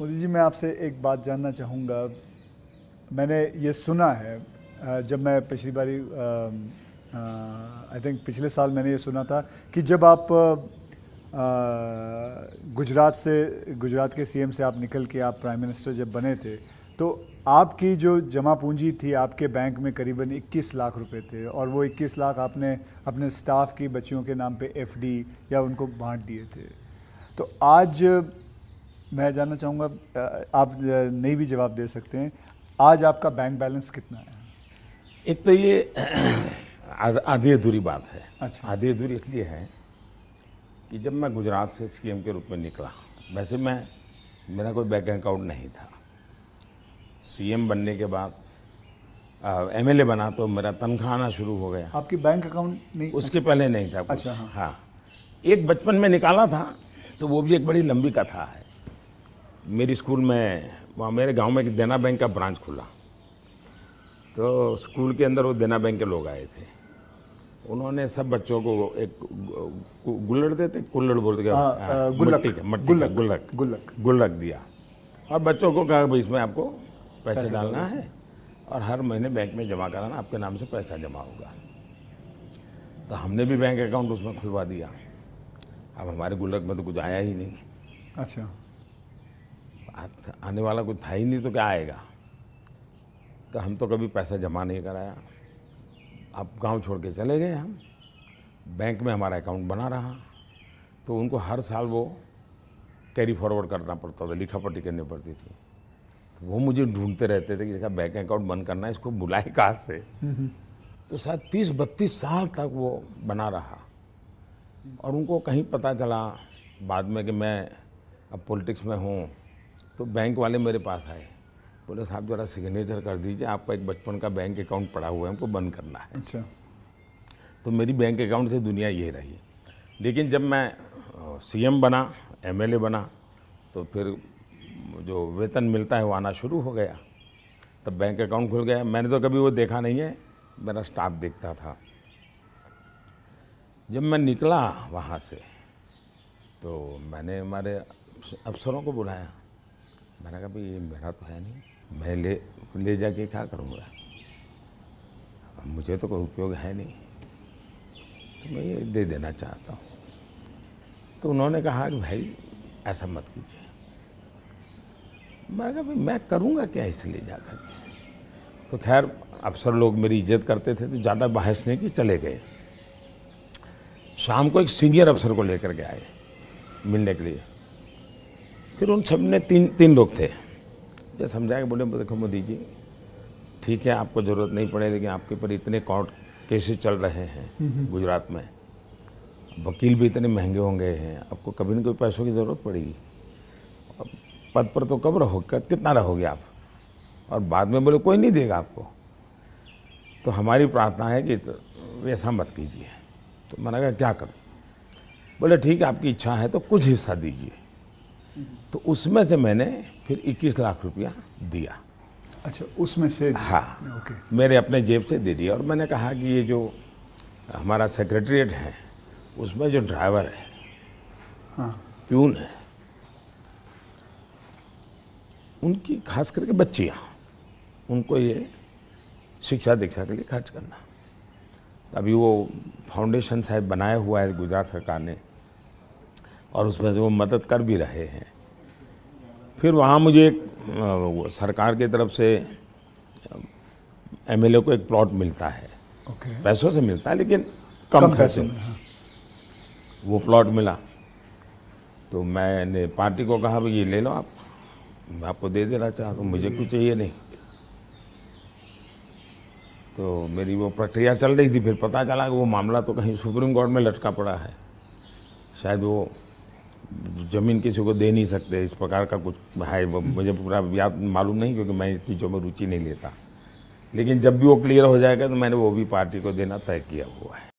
मोदी जी मैं आपसे एक बात जानना चाहूँगा मैंने ये सुना है जब मैं पिछली बारी आई थिंक पिछले साल मैंने ये सुना था कि जब आप गुजरात से गुजरात के सीएम से आप निकल के आप प्राइम मिनिस्टर जब बने थे तो आपकी जो जमा पूंजी थी आपके बैंक में करीबन 21 लाख रुपए थे और वो 21 लाख आपने अपने स्टाफ की बच्चियों के नाम पे एफडी या उनको बांट दिए थे तो आज मैं जानना चाहूँगा आप नहीं भी जवाब दे सकते हैं आज आपका बैंक बैलेंस कितना है एक तो ये आधी अधूरी बात है अच्छा आधी अधूरी इसलिए है कि जब मैं गुजरात से सीएम के रूप में निकला वैसे मैं मेरा कोई बैंक अकाउंट नहीं था सीएम बनने के बाद एम एल बना तो मेरा तनख्वाह आना शुरू हो गया आपकी बैंक अकाउंट नहीं उसके अच्छा। पहले नहीं था अच्छा हाँ।, हाँ एक बचपन में निकाला था तो वो भी एक बड़ी लंबी कथा है मेरी स्कूल में वहाँ मेरे गांव में एक देना बैंक का ब्रांच खुला तो स्कूल के अंदर वो देना बैंक के लोग आए थे उन्होंने सब बच्चों को एक गुल्लड़ देते गुल्लड़ बोलते हाँ, हाँ, गुल्लक गुल्लक दिया और बच्चों को कहा भाई इसमें आपको पैसे, पैसे डालना है और हर महीने बैंक में जमा कराना आपके नाम से पैसा जमा होगा तो हमने भी बैंक अकाउंट उसमें खुलवा दिया अब हमारे गुल्लक में तो कुछ आया ही नहीं अच्छा आने वाला कुछ था ही नहीं तो क्या आएगा तो हम तो कभी पैसा जमा नहीं कराया अब गांव छोड़ के चले गए हम बैंक में हमारा अकाउंट बना रहा तो उनको हर साल वो कैरी फॉरवर्ड करना पड़ता था लिखा पट्टी करनी पड़ती थी तो वो मुझे ढूंढते रहते थे कि जैसा बैंक अकाउंट बंद करना है इसको बुलाए कहाँ से तो शायद तीस बत्तीस साल तक वो बना रहा और उनको कहीं पता चला बाद में कि मैं अब पॉलिटिक्स में हूँ तो बैंक वाले मेरे पास आए बोले साहब ज़रा सिग्नेचर कर दीजिए आपका एक बचपन का बैंक अकाउंट पड़ा हुआ है हमको बंद करना है अच्छा तो मेरी बैंक अकाउंट से दुनिया ये रही लेकिन जब मैं सीएम बना एमएलए बना तो फिर जो वेतन मिलता है वो आना शुरू हो गया तब बैंक अकाउंट खुल गया मैंने तो कभी वो देखा नहीं है मेरा स्टाफ देखता था जब मैं निकला वहाँ से तो मैंने हमारे अफसरों को बुलाया मैंने कहा भाई ये मेरा तो है नहीं मैं ले ले जाके क्या करूँगा मुझे तो कोई उपयोग है नहीं तो मैं ये दे देना चाहता हूँ तो उन्होंने कहा कि भाई ऐसा मत कीजिए मैंने कहा भाई मैं करूँगा क्या इसलिए जा कर तो खैर अफसर लोग मेरी इज्जत करते थे तो ज़्यादा बहस नहीं कि चले गए शाम को एक सीनियर अफसर को लेकर के आए मिलने के लिए फिर उन सब ने तीन तीन लोग थे ये समझा के बोले देखो मोदी जी ठीक है आपको ज़रूरत नहीं पड़े लेकिन आपके पर इतने कोर्ट केसेस चल रहे हैं गुजरात में वकील भी इतने महंगे होंगे हैं आपको कभी ना कभी पैसों की ज़रूरत पड़ेगी पद पर तो कब रहो कितना रहोगे आप और बाद में बोले कोई नहीं देगा आपको तो हमारी प्रार्थना है कि तो मत कीजिए तो मैंने कहा क्या करूँ बोले ठीक है आपकी इच्छा है तो कुछ हिस्सा दीजिए तो उसमें से मैंने फिर 21 लाख रुपया दिया अच्छा उसमें से हाँ ओके मेरे अपने जेब से दे दिया और मैंने कहा कि ये जो हमारा सेक्रेटरीट है उसमें जो ड्राइवर है हाँ प्यून है उनकी खास करके बच्चियाँ उनको ये शिक्षा दीक्षा के लिए खर्च करना अभी वो फाउंडेशन साहब बनाया हुआ है गुजरात सरकार ने और उसमें से वो मदद कर भी रहे हैं फिर वहाँ मुझे एक सरकार की तरफ से एमएलए को एक प्लॉट मिलता है okay. पैसों से मिलता है लेकिन कम, कम खर्चे में हाँ। वो प्लॉट मिला तो मैंने पार्टी को कहा भाई ये ले लो आप मैं आपको दे देना चाहता हूँ मुझे कुछ चाहिए नहीं तो मेरी वो प्रक्रिया चल रही थी फिर पता चला कि वो मामला तो कहीं सुप्रीम कोर्ट में लटका पड़ा है शायद वो ज़मीन किसी को दे नहीं सकते इस प्रकार का कुछ है मुझे पूरा याद मालूम नहीं क्योंकि मैं इस चीज़ों में रुचि नहीं लेता लेकिन जब भी वो क्लियर हो जाएगा तो मैंने वो भी पार्टी को देना तय किया हुआ है